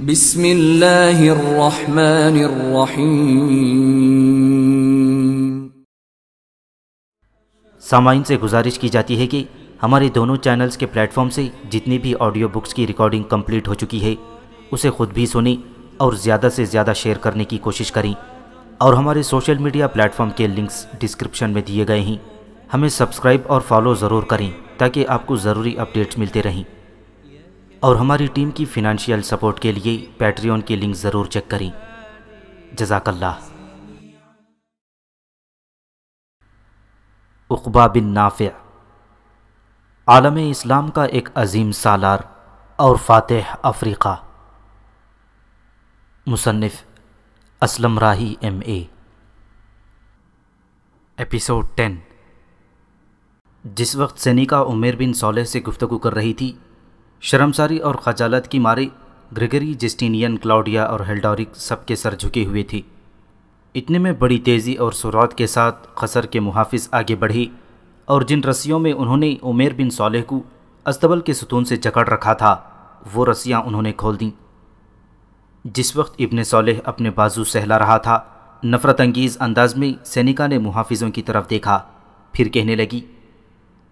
बिस्मिल्लाहिर्रहमानिर्रहीम सामाइन से गुजारिश की जाती है कि हमारे दोनों चैनल्स के प्लेटफॉर्म से जितनी भी ऑडियो बुक्स की रिकॉर्डिंग कंप्लीट हो चुकी है उसे खुद भी सुनें और ज़्यादा से ज़्यादा शेयर करने की कोशिश करें और हमारे सोशल मीडिया प्लेटफॉर्म के लिंक्स डिस्क्रिप्शन में दिए गए हैं हमें सब्सक्राइब और फॉलो ज़रूर करें ताकि आपको ज़रूरी अपडेट्स मिलते रहें और हमारी टीम की फिनंशियल सपोर्ट के लिए पैट्रियन की लिंक ज़रूर चेक करें जजाकल्ला उकबा बिन नाफ़ आलम इस्लाम का एक अजीम सालार और फ़ातह अफ्रीका मुसनफ़ Aslam Rahi M episode ten जिस वक्त सैनिका उमेर बिन सोलह से गुफ्तु कर रही थी शर्मसारी और खजालत की मारी ग्रेगरी जस्टिनियन क्लाउडिया और हेल्डोरिक सबके सर झुके हुए थी इतने में बड़ी तेज़ी और सुरात के साथ खसर के मुहाफ़ आगे बढ़ी और जिन रस्सियों में उन्होंने उमेर बिन सोलह को अस्तबल के सुतून से जकड़ रखा था वो रस्सियाँ उन्होंने खोल दीं जिस वक्त इबन सोलह अपने बाजू सहला रहा था नफरत अंगेज़ अंदाज में सैनिका ने मुहाफिजों की तरफ देखा फिर कहने लगी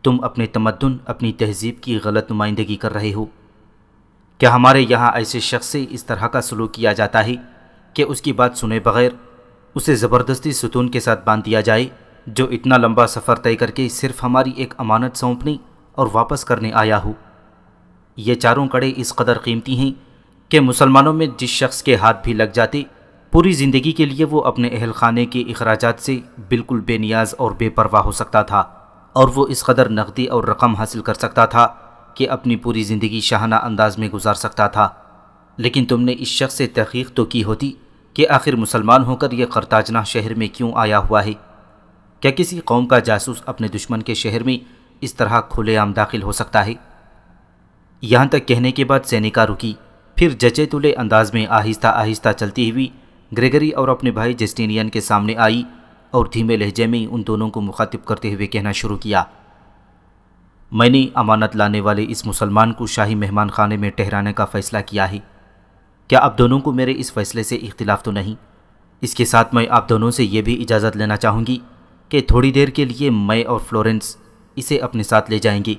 तुम अपने तमद्दन अपनी तहजीब की गलत नुमाइंदगी कर रहे हो क्या हमारे यहाँ ऐसे शख्स से इस तरह का सलूक किया जाता है कि उसकी बात सुने बगैर उसे ज़बरदस्ती सुतून के साथ बांध दिया जाए जो इतना लंबा सफ़र तय करके सिर्फ हमारी एक अमानत सौंपने और वापस करने आया हो ये चारों कड़े इस कदर कीमती हैं कि मुसलमानों में जिस शख्स के हाथ भी लग जाते पूरी ज़िंदगी के लिए वो अपने अहल खाने के अखराज से बिल्कुल बेनियाज और बेपरवाह हो सकता था और वो इस कदर नकदी और रकम हासिल कर सकता था कि अपनी पूरी ज़िंदगी शाहाना अंदाज में गुजार सकता था लेकिन तुमने इस शख्स से तहकीक तो की होती कि आखिर मुसलमान होकर यह करताजना शहर में क्यों आया हुआ है क्या किसी कौम का जासूस अपने दुश्मन के शहर में इस तरह खुलेआम दाखिल हो सकता है यहाँ तक कहने के बाद सैनिका रुकी फिर जचे तुले अंदाज में आहिस्ता आहिस्ता चलती हुई ग्रेगरी और अपने भाई जस्टिनियन के सामने आई और धीमे लहजे में उन दोनों को मुखातिब करते हुए कहना शुरू किया मैंने अमानत लाने वाले इस मुसलमान को शाही मेहमान खाने में ठहराने का फ़ैसला किया है क्या आप दोनों को मेरे इस फ़ैसले से इख्तिलाफ़ तो नहीं इसके साथ मैं आप दोनों से ये भी इजाज़त लेना चाहूँगी कि थोड़ी देर के लिए मैं और फ्लोरेंस इसे अपने साथ ले जाएंगी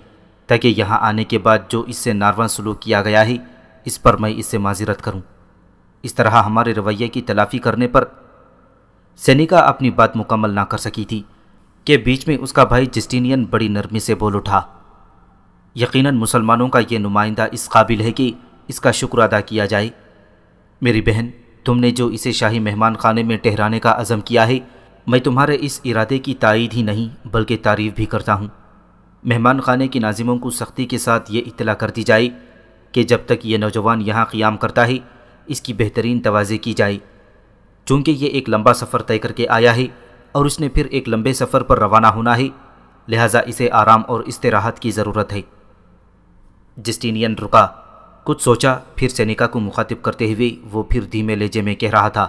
ताकि यहाँ आने के बाद जो इससे नारवा सलूक किया गया है इस पर मैं इससे माजरत करूँ इस तरह हमारे रवैये की तलाफ़ी करने पर सैनिका अपनी बात मुकम्मल ना कर सकी थी के बीच में उसका भाई जस्टिनियन बड़ी नरमी से बोल उठा यकीनन मुसलमानों का ये नुमाइंदा इस काबिल है कि इसका शुक्र अदा किया जाए मेरी बहन तुमने जो इसे शाही मेहमान खाने में ठहराने का अज़म किया है मैं तुम्हारे इस इरादे की तायद ही नहीं बल्कि तारीफ़ भी करता हूँ मेहमान खाने के नाजिमों को सख्ती के साथ ये इतला कर दी जाए कि जब तक ये नौजवान यहाँ क़्याम करता है इसकी बेहतरीन तोज़े की जाए चूँकि ये एक लंबा सफ़र तय करके आया ही और उसने फिर एक लंबे सफ़र पर रवाना होना ही लिहाजा इसे आराम और इस्तेराहत की ज़रूरत है जस्टिनियन रुका कुछ सोचा फिर सैनिका को मुखातिब करते हुए वो फिर धीमे लहजे में कह रहा था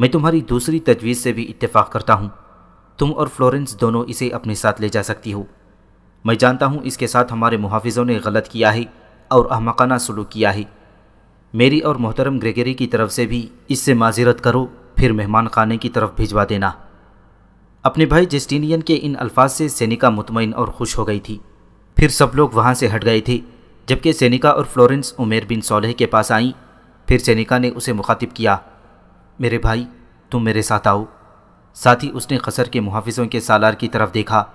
मैं तुम्हारी दूसरी तजवीज़ से भी इत्तेफाक करता हूँ तुम और फ्लोरेंस दोनों इसे अपने साथ ले जा सकती हो मैं जानता हूँ इसके साथ हमारे मुहाफ़ों ने गलत किया है और अहमकाना सलूक किया है मेरी और मोहतरम ग्रेगरी की तरफ से भी इससे माजरत करो फिर मेहमान खाने की तरफ भिजवा देना अपने भाई जस्टिनियन के इन अल्फाज से सैनिका मुतमिन और खुश हो गई थी फिर सब लोग वहाँ से हट गए थे जबकि सैनिका और फ्लोरेंस उमेर बिन सोलह के पास आईं फिर सैनिका ने उसे मुखातिब किया मेरे भाई तुम मेरे साथ आओ साथ ही उसने खसर के मुहाफ़ों के सालार की तरफ देखा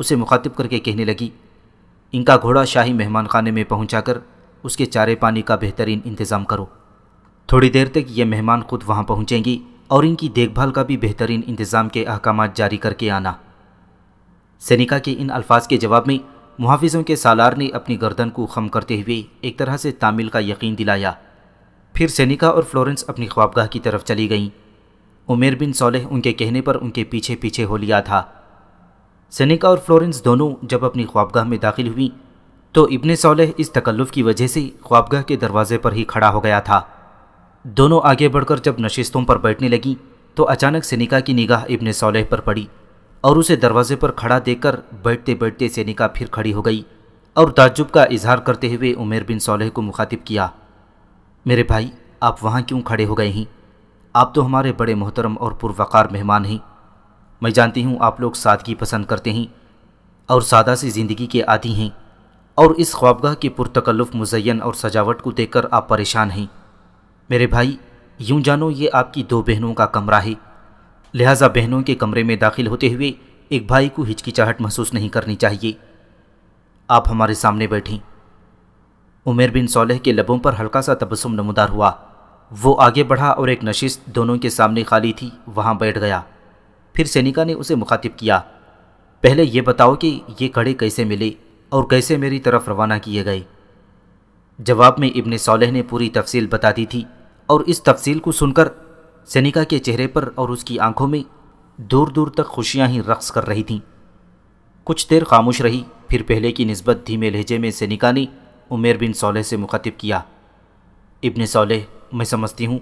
उसे मुखातिब करके कहने लगी इनका घोड़ा शाही मेहमान खाने में पहुँचा उसके चारे पानी का बेहतरीन इंतज़ाम करो थोड़ी देर तक ये मेहमान खुद वहाँ पहुँचेंगी और इनकी देखभाल का भी बेहतरीन इंतज़ाम के अहकाम जारी करके आना सैनिका के इन अल्फाज के जवाब में मुहाफिजों के सालार ने अपनी गर्दन को खम करते हुए एक तरह से तामिल का यकीन दिलाया फिर सैनिका और फ्लोरेंस अपनी ख्वाबगाह की तरफ चली गईं उमेर बिन सोलह उनके कहने पर उनके पीछे पीछे हो लिया था सैनिका और फ्लोरेंस दोनों जब अपनी ख्वाबगाह में दाखिल हुई तो इब्ने सोलह इस तकल्लुफ़ की वजह से ख्वाबगाह के दरवाजे पर ही खड़ा हो गया था दोनों आगे बढ़कर जब नशिस्तों पर बैठने लगी तो अचानक सैनिका की निगाह इब्ने सोलह पर पड़ी और उसे दरवाजे पर खड़ा देखकर बैठते बैठते सैनिका फिर खड़ी हो गई और ताज्जुब का इजहार करते हुए उमेर बिन सोलह को मुखातिब किया मेरे भाई आप वहाँ क्यों खड़े हो गए हैं आप तो हमारे बड़े मोहतरम और पुरवकार मेहमान हैं मैं जानती हूँ आप लोग सादगी पसंद करते हैं और सादा सी ज़िंदगी के आदि हैं और इस ख्वाबगाह की पुरतकल्लुफ़ मुजैन और सजावट को देखकर आप परेशान हैं मेरे भाई यूं जानो ये आपकी दो बहनों का कमरा है लिहाजा बहनों के कमरे में दाखिल होते हुए एक भाई को हिचकिचाहट महसूस नहीं करनी चाहिए आप हमारे सामने बैठें उमेर बिन सोलह के लबों पर हल्का सा तबसम नमदार हुआ वो आगे बढ़ा और एक नशिस्त दोनों के सामने खाली थी वहाँ बैठ गया फिर सैनिका ने उसे मुखातिब किया पहले ये बताओ कि ये कड़े कैसे मिले और कैसे मेरी तरफ रवाना किए गए जवाब में इब्न सोलह ने पूरी तफसील बता दी थी और इस तफसील को सुनकर सनिका के चेहरे पर और उसकी आंखों में दूर दूर तक खुशियां ही रक्स कर रही थीं कुछ देर खामोश रही फिर पहले की नस्बत धीमे लहजे में सनिका ने उमेर बिन सोलह से मुखातिब किया इब्न सोलह मैं समझती हूँ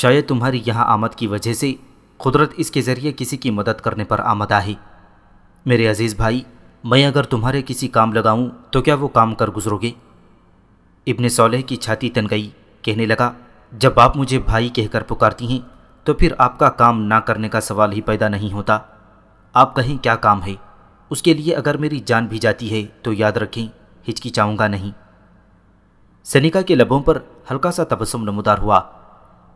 शायद तुम्हारी यहाँ आमद की वजह से कुदरत इसके ज़रिए किसी की मदद करने पर आमद आई मेरे अज़ीज़ भाई मैं अगर तुम्हारे किसी काम लगाऊं तो क्या वो काम कर गुजरोगे इब्ने सोलह की छाती तन गई कहने लगा जब आप मुझे भाई कहकर पुकारती हैं तो फिर आपका काम ना करने का सवाल ही पैदा नहीं होता आप कहें क्या काम है उसके लिए अगर मेरी जान भी जाती है तो याद रखें हिचकिचाऊंगा नहीं सनिका के लबों पर हल्का सा तबसम नमदार हुआ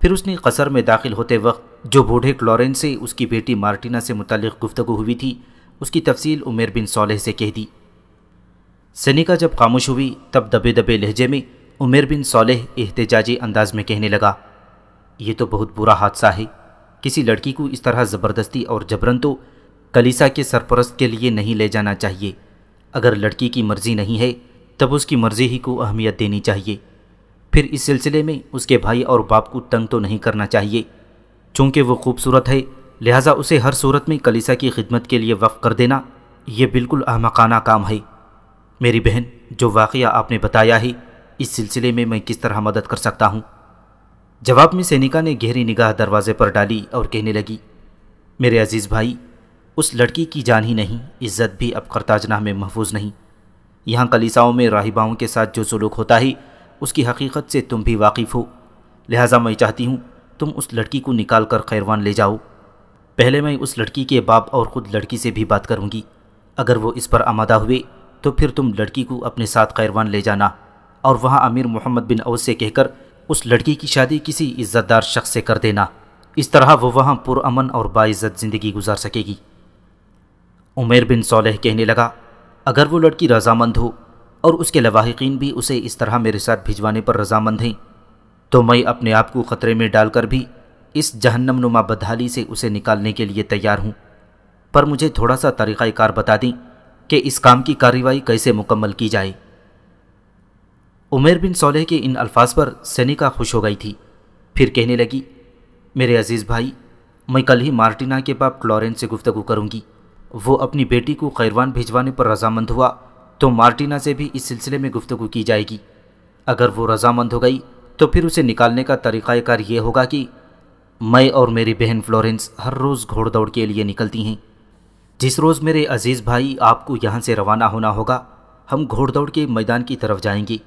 फिर उसने कसर में दाखिल होते वक्त जो बूढ़े क्लोरेन से उसकी बेटी मार्टिना से मुतल गुफ्तु हुई थी उसकी तफसील उमेर बिन सोलह से कह दी सनिका जब खामोश हुई तब दबे दबे लहजे में उमेर बिन सोलह एहतजाजी अंदाज में कहने लगा ये तो बहुत बुरा हादसा है किसी लड़की को इस तरह ज़बरदस्ती और जबरन तो कलीसा के सरपरस्त के लिए नहीं ले जाना चाहिए अगर लड़की की मर्ज़ी नहीं है तब उसकी मर्ज़ी ही को अहमियत देनी चाहिए फिर इस सिलसिले में उसके भाई और बाप को तंग तो नहीं करना चाहिए चूँकि वो खूबसूरत है लिहाजा उसे हर सूरत में कलीसा की खिदमत के लिए वफ़ कर देना ये बिल्कुल अहमकाना काम है मेरी बहन जो वाक़ आपने बताया ही इस सिलसिले में मैं किस तरह मदद कर सकता हूँ जवाब में सैनिका ने गहरी निगाह दरवाजे पर डाली और कहने लगी मेरे अजीज़ भाई उस लड़की की जान ही नहीं इज्जत भी अब करताजना में महफूज नहीं यहाँ कलीसाओं में राहिबाओं के साथ जो सलूक होता है उसकी हकीकत से तुम भी वाकिफ़ हो लिहाजा मैं चाहती हूँ तुम उस लड़की को निकाल कर खैरवान ले जाओ पहले मैं उस लड़की के बाप और ख़ुद लड़की से भी बात करूँगी अगर वो इस पर आमादा हुए तो फिर तुम लड़की को अपने साथ खैरवान ले जाना और वहाँ अमीर मोहम्मद बिन अवस से कहकर उस लड़की की शादी किसी इज़्ज़तदार शख्स से कर देना इस तरह वो वहाँ पुरान और बाइज़त ज़िंदगी गुजार सकेगी उमेर बिन सोलह कहने लगा अगर वो लड़की रजामंद हो और उसके लवाहिकीन भी उसे इस तरह मेरे साथ भिजवाने पर रजामंद हैं तो मैं अपने आप को ख़तरे में डालकर भी इस जहन्नमनुमा बदहाली से उसे निकालने के लिए तैयार हूँ पर मुझे थोड़ा सा तरीक़ाकार बता दें कि इस काम की कार्रवाई कैसे मुकम्मल की जाए उमेर बिन सोलह के इन अल्फाज पर सैनिका खुश हो गई थी फिर कहने लगी मेरे अजीज़ भाई मैं कल ही मार्टिना के बाप क्लॉरेंस से गुफ्तगु करूँगी वो अपनी बेटी को खैरवान भिजवाने पर रजामंद हुआ तो मार्टिना से भी इस सिलसिले में गुफ्तगु की जाएगी अगर वो रजामंद हो गई तो फिर उसे निकालने का तरीक़ाकार ये होगा कि मैं और मेरी बहन फ्लोरेंस हर रोज़ घोड़ दौड़ के लिए निकलती हैं जिस रोज़ मेरे अजीज़ भाई आपको यहाँ से रवाना होना होगा हम घोड़ दौड़ के मैदान की तरफ जाएंगे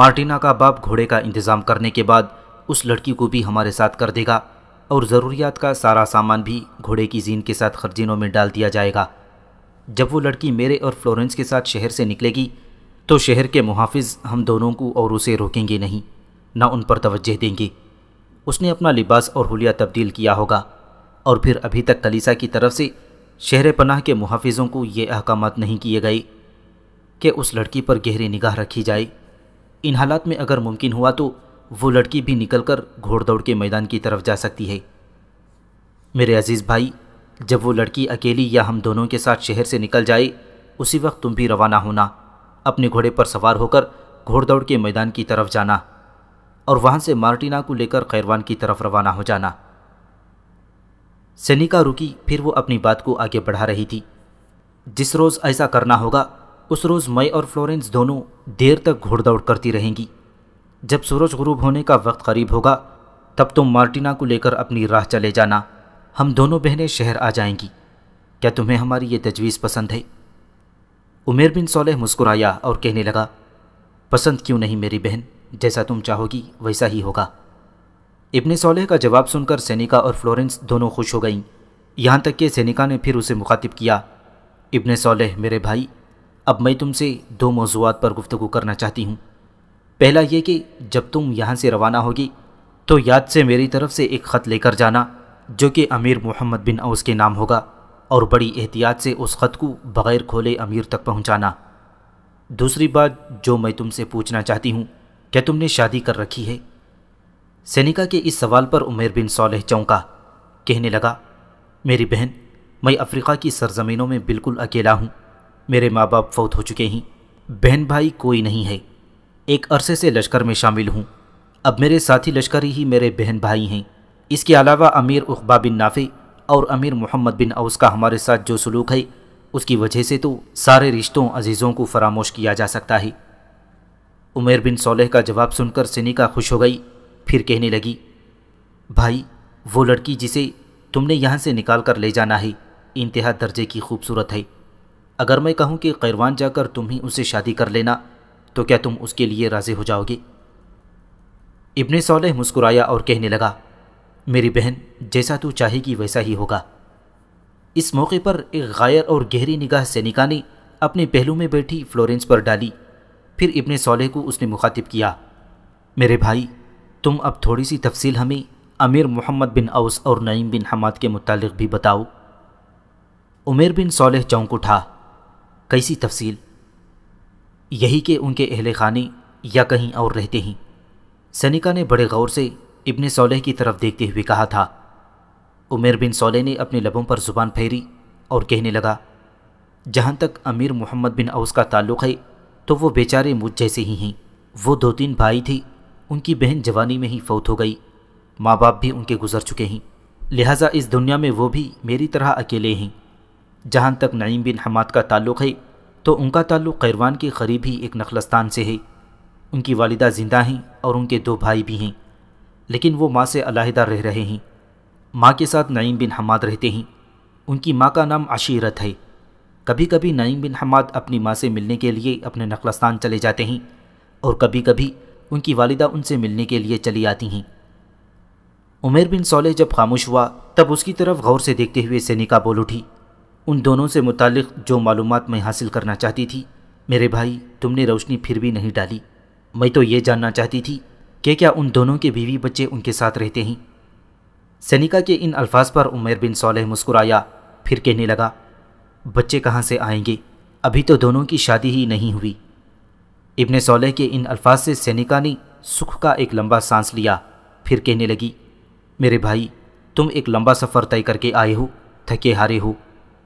मार्टिना का बाप घोड़े का इंतज़ाम करने के बाद उस लड़की को भी हमारे साथ कर देगा और ज़रूरियात का सारा सामान भी घोड़े की जीन के साथ खर्जिनों में डाल दिया जाएगा जब वो लड़की मेरे और फ्लोरेंस के साथ शहर से निकलेगी तो शहर के मुहाफिज हम दोनों को और उसे रोकेंगे नहीं ना उन पर तवज्जह देंगे उसने अपना लिबास और हुलिया तब्दील किया होगा और फिर अभी तक कलीसा की तरफ से शहर पनाह के मुहाफिजों को ये अहकाम नहीं किए गए कि उस लड़की पर गहरी निगाह रखी जाए इन हालात में अगर मुमकिन हुआ तो वो लड़की भी निकलकर घोड़दौड़ के मैदान की तरफ जा सकती है मेरे अजीज़ भाई जब वो लड़की अकेली या हम दोनों के साथ शहर से निकल जाए उसी वक्त तुम भी रवाना होना अपने घोड़े पर सवार होकर घोड़दौड़ के मैदान की तरफ जाना और वहां से मार्टिना को लेकर खैरवान की तरफ रवाना हो जाना सैनिका रुकी फिर वो अपनी बात को आगे बढ़ा रही थी जिस रोज़ ऐसा करना होगा उस रोज़ मई और फ्लोरेंस दोनों देर तक घोड़दौड़ करती रहेंगी जब सूरज गुरूब होने का वक्त करीब होगा तब तुम तो मार्टिना को लेकर अपनी राह चले जाना हम दोनों बहनें शहर आ जाएंगी क्या तुम्हें हमारी ये तजवीज़ पसंद है उमेर बिन सोलह मुस्कुराया और कहने लगा पसंद क्यों नहीं मेरी बहन जैसा तुम चाहोगी वैसा ही होगा इब्ने सोलह का जवाब सुनकर सैनिका और फ्लोरेंस दोनों खुश हो गईं यहाँ तक कि सैनिका ने फिर उसे मुखातिब किया इब्ने सोलह मेरे भाई अब मैं तुमसे दो मौजूद पर गुफ्तु करना चाहती हूँ पहला ये कि जब तुम यहाँ से रवाना होगी तो याद से मेरी तरफ से एक ख़त लेकर जाना जो कि अमीर मोहम्मद बिन औस के नाम होगा और बड़ी एहतियात से उस ख़त को बग़ैर खोले अमीर तक पहुँचाना दूसरी बात जो मैं तुमसे पूछना चाहती हूँ क्या तुमने शादी कर रखी है सैनिका के इस सवाल पर उमेर बिन सोलह चौंका कहने लगा मेरी बहन मैं अफ्रीका की सरजमीनों में बिल्कुल अकेला हूँ मेरे माँ बाप फौत हो चुके हैं बहन भाई कोई नहीं है एक अरसे से लश्कर में शामिल हूँ अब मेरे साथी लश्कर ही मेरे बहन भाई हैं इसके अलावा अमीर उखबा बिन नाफे और अमीर मोहम्मद बिन अवस का हमारे साथ जो सलूक है उसकी वजह से तो सारे रिश्तों अजीज़ों को फरामोश किया जा सकता है उमेर बिन सोलह का जवाब सुनकर सिनिका खुश हो गई फिर कहने लगी भाई वो लड़की जिसे तुमने यहाँ से निकाल कर ले जाना है इंतहा दर्जे की खूबसूरत है अगर मैं कहूँ कि खैरवान जाकर तुम ही उसे शादी कर लेना तो क्या तुम उसके लिए राज़ी हो जाओगे इब्ने सोलह मुस्कुराया और कहने लगा मेरी बहन जैसा तू चाहेगी वैसा ही होगा इस मौके पर एक गायर और गहरी निगाह सैनिका ने अपने पहलू में बैठी फ्लोरेंस पर डाली फिर इब्ने सोलह को उसने मुखातिब किया मेरे भाई तुम अब थोड़ी सी तफसील हमें अमीर मोहम्मद बिन अवस और नईम बिन हमाद के मुतालिक भी बताओ उमेर बिन सोलह चौंक उठा कैसी तफसील यही कि उनके अहल खाने या कहीं और रहते हैं सनिका ने बड़े गौर से इब्ने सोलह की तरफ देखते हुए कहा था उमेर बिन सोलह ने अपने लबों पर ज़ुबान फेरी और कहने लगा जहाँ तक अमीर मोहम्मद बिन अवस का ताल्लुक़ है तो वो बेचारे मुझ जैसे ही हैं वो दो तीन भाई थे उनकी बहन जवानी में ही फौत हो गई माँ बाप भी उनके गुजर चुके हैं लिहाजा इस दुनिया में वो भी मेरी तरह अकेले हैं जहाँ तक नईम बिन हमाद का ताल्लुक़ है तो उनका ताल्लुक़ खैरवान के करीब ही एक नखलस्तान से है उनकी वालिदा ज़िंदा हैं और उनके दो भाई भी हैं लेकिन वो माँ से अलाहदा रह रहे हैं माँ के साथ नईम बिन हमाद रहते हैं उनकी माँ का नाम आशीरत है कभी कभी नईम बिन हमाद अपनी माँ से मिलने के लिए अपने नखलस्तान चले जाते हैं और कभी कभी उनकी वालिदा उनसे मिलने के लिए चली आती हैं उमेर बिन सोलह जब खामोश हुआ तब उसकी तरफ गौर से देखते हुए सैनिका बोल उठी उन दोनों से मुतक़ जो मालूम मैं हासिल करना चाहती थी मेरे भाई तुमने रोशनी फिर भी नहीं डाली मैं तो ये जानना चाहती थी कि क्या उन दोनों के बीवी बच्चे उनके साथ रहते हैं सैनिका के इन अल्फाज पर उमेर बिन सोलह मुस्कुराया फिर कहने लगा बच्चे कहाँ से आएंगे अभी तो दोनों की शादी ही नहीं हुई इब्ने सोलह के इन अल्फाज से सैनिका ने सुख का एक लंबा सांस लिया फिर कहने लगी मेरे भाई तुम एक लंबा सफ़र तय करके आए हो थके हारे हो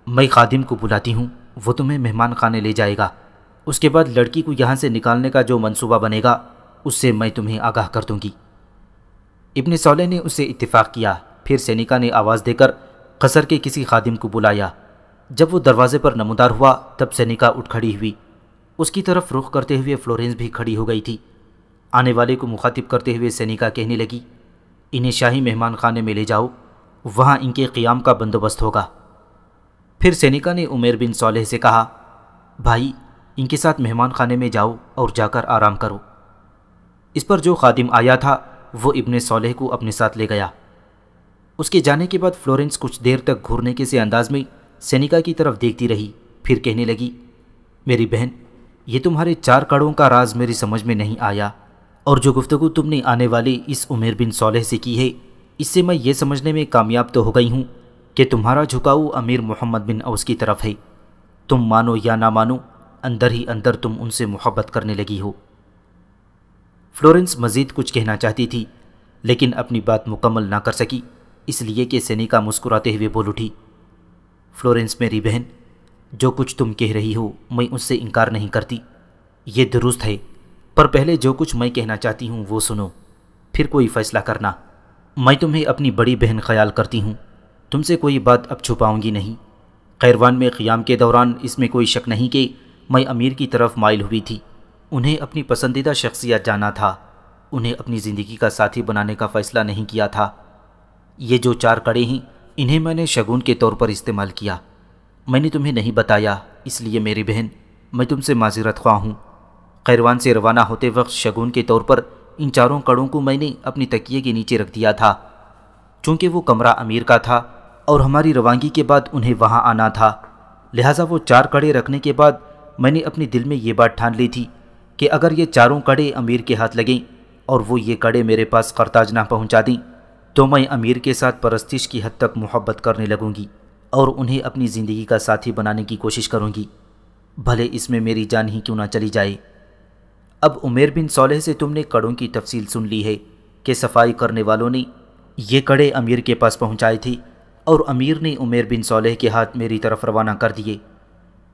मैं खादिम को बुलाती हूँ वो तुम्हें मेहमान खाने ले जाएगा उसके बाद लड़की को यहाँ से निकालने का जो मंसूबा बनेगा उससे मैं तुम्हें आगाह कर दूँगी इब्ने सोलह ने उसे इत्तेफाक किया फिर सैनिका ने आवाज़ देकर कसर के किसी खादिम को बुलाया जब वो दरवाजे पर नमोदार हुआ तब सैनिका उठ खड़ी हुई उसकी तरफ रुख करते हुए फ्लोरेंस भी खड़ी हो गई थी आने वाले को मुखातिब करते हुए सैनिका कहने लगी इन्हें शाही मेहमान खाने में ले जाओ वहाँ इनके क़ियाम का बंदोबस्त होगा फिर सैनिका ने उमेर बिन सोलह से कहा भाई इनके साथ मेहमान खाने में जाओ और जाकर आराम करो इस पर जो खादिम आया था वो इबन सोलह को अपने साथ ले गया उसके जाने के बाद फ्लोरेंस कुछ देर तक घूरने के से अंदाज में सैनिका की तरफ देखती रही फिर कहने लगी मेरी बहन ये तुम्हारे चार कड़ों का राज मेरी समझ में नहीं आया और जो गुफ्तगु तुमने आने वाली इस उमेर बिन सोलह से की है इससे मैं ये समझने में कामयाब तो हो गई हूँ कि तुम्हारा झुकाव अमीर मोहम्मद बिन औस की तरफ है तुम मानो या ना मानो अंदर ही अंदर तुम उनसे मोहब्बत करने लगी हो फ्लोरेंस मज़ीद कुछ कहना चाहती थी लेकिन अपनी बात मुकम्मल ना कर सकी इसलिए कि सैनिका मुस्कुराते हुए बोल उठी फ्लोरेंस मेरी बहन जो कुछ तुम कह रही हो मैं उससे इनकार नहीं करती ये दुरुस्त है पर पहले जो कुछ मैं कहना चाहती हूँ वो सुनो फिर कोई फैसला करना मैं तुम्हें अपनी बड़ी बहन ख्याल करती हूँ तुमसे कोई बात अब छुपाऊंगी नहीं खैरवान में क्याम के दौरान इसमें कोई शक नहीं कि मैं अमीर की तरफ माइल हुई थी उन्हें अपनी पसंदीदा शख्सियत जाना था उन्हें अपनी ज़िंदगी का साथी बनाने का फ़ैसला नहीं किया था ये जो चार कड़े हैं इन्हें मैंने शगुन के तौर पर इस्तेमाल किया मैंने तुम्हें नहीं बताया इसलिए मेरी बहन मैं तुमसे माजरत ख्वा हूँ खैरवान से रवाना होते वक्त शगुन के तौर पर इन चारों कड़ों को मैंने अपनी तकिए के नीचे रख दिया था चूँकि वो कमरा अमीर का था और हमारी रवानगी के बाद उन्हें वहाँ आना था लिहाजा वो चार कड़े रखने के बाद मैंने अपने दिल में ये बात ठान ली थी कि अगर ये चारों कड़े अमीर के हाथ लगें और वो ये कड़े मेरे पास करताज ना पहुँचा दें तो मैं अमीर के साथ परस्तिश की हद तक मोहब्बत करने लगूंगी और उन्हें अपनी ज़िंदगी का साथी बनाने की कोशिश करूंगी भले इसमें मेरी जान ही क्यों ना चली जाए अब उमेर बिन सोलह से तुमने कड़ों की तफसील सुन ली है कि सफाई करने वालों ने ये कड़े अमीर के पास पहुँचाए थे और अमीर ने उमेर बिन सोलह के हाथ मेरी तरफ रवाना कर दिए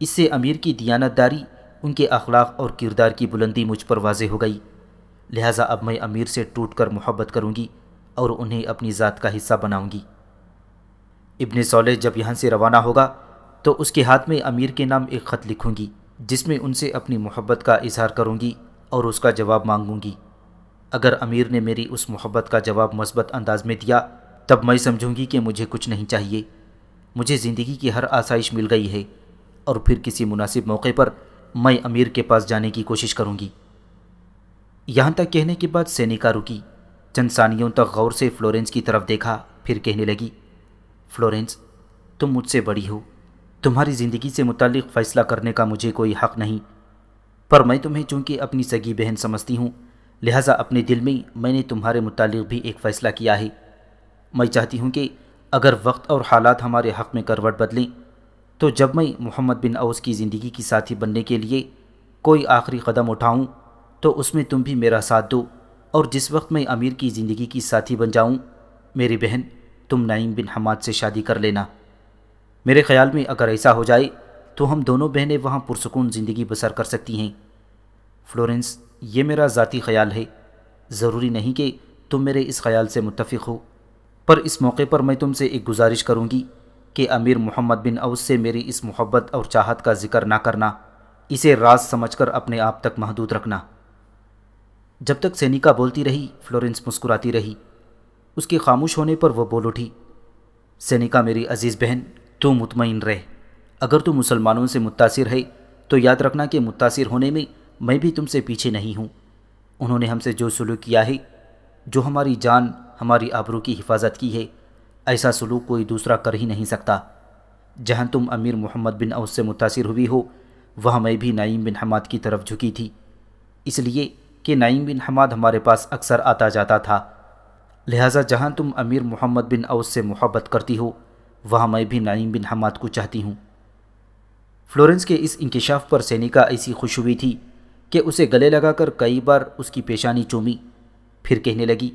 इससे अमीर की दियानतदारी उनके अखलाक और किरदार की बुलंदी मुझ पर वाज हो गई लिहाजा अब मैं अमीर से टूट कर मोहब्बत करूँगी और उन्हें अपनी ज़ात का हिस्सा बनाऊंगी इब्ने सोले जब यहाँ से रवाना होगा तो उसके हाथ में अमीर के नाम एक ख़त लिखूंगी जिसमें उनसे अपनी मोहब्बत का इजहार करूंगी और उसका जवाब मांगूंगी अगर अमीर ने मेरी उस मोहब्बत का जवाब मस्बत अंदाज में दिया तब मैं समझूंगी कि मुझे कुछ नहीं चाहिए मुझे ज़िंदगी की हर आसाइश मिल गई है और फिर किसी मुनासिब मौके पर मैं अमीर के पास जाने की कोशिश करूंगी यहाँ तक कहने के बाद सैनिका रुकी चंद सानियों तक गौर से फ्लोरेंस की तरफ देखा फिर कहने लगी फ्लोरेंस तुम मुझसे बड़ी हो तुम्हारी ज़िंदगी से मुतलिक फ़ैसला करने का मुझे कोई हक़ नहीं पर मैं तुम्हें चूँकि अपनी सगी बहन समझती हूँ लिहाजा अपने दिल में मैंने तुम्हारे मुतल भी एक फ़ैसला किया है मैं चाहती हूँ कि अगर वक्त और हालात हमारे हक़ में करवट बदलें तो जब मैं मोहम्मद बिन औस की ज़िंदगी की साथी बनने के लिए कोई आखिरी कदम उठाऊँ तो उसमें तुम भी मेरा साथ दो और जिस वक्त मैं अमीर की ज़िंदगी की साथी बन जाऊँ मेरी बहन तुम नाइम बिन हमाद से शादी कर लेना मेरे ख्याल में अगर ऐसा हो जाए तो हम दोनों बहनें वहाँ पुरसकून ज़िंदगी बसर कर सकती हैं फ्लोरेंस ये मेरा ज़ाती ख्याल है ज़रूरी नहीं कि तुम मेरे इस ख्याल से मुतफ़ हो पर इस मौके पर मैं तुमसे एक गुजारिश करूँगी कि अमीर मोहम्मद बिन अवस से मेरी इस मोहब्बत और चाहत का जिक्र ना करना इसे राज समझकर अपने आप तक महदूद रखना जब तक सैनिका बोलती रही फ्लोरेंस मुस्कुराती रही उसके खामोश होने पर वह बोल उठी सैनिका मेरी अजीज़ बहन तू मुतमिन रह अगर तू मुसलमानों से मुतासर है तो याद रखना कि मुतासर होने में मैं भी तुमसे पीछे नहीं हूँ उन्होंने हमसे जो सलूक किया है जो हमारी जान हमारी आबरू की हिफाजत की है ऐसा सलूक कोई दूसरा कर ही नहीं सकता जहाँ तुम अमीर मोहम्मद बिन अवस से मुतासर हुई हो वह मैं भी नाइम बिन हमाद की तरफ झुकी थी इसलिए कि नईम बिन हमाद हमारे पास अक्सर आता जाता था लिहाजा जहाँ तुम अमीर मोहम्मद बिन अवस से मोहब्बत करती हो वहाँ मैं भी नईम बिन हमाद को चाहती हूँ फ्लोरेंस के इस इंकशाफ पर सैनिका ऐसी खुश हुई थी कि उसे गले लगाकर कई बार उसकी पेशानी चूमी फिर कहने लगी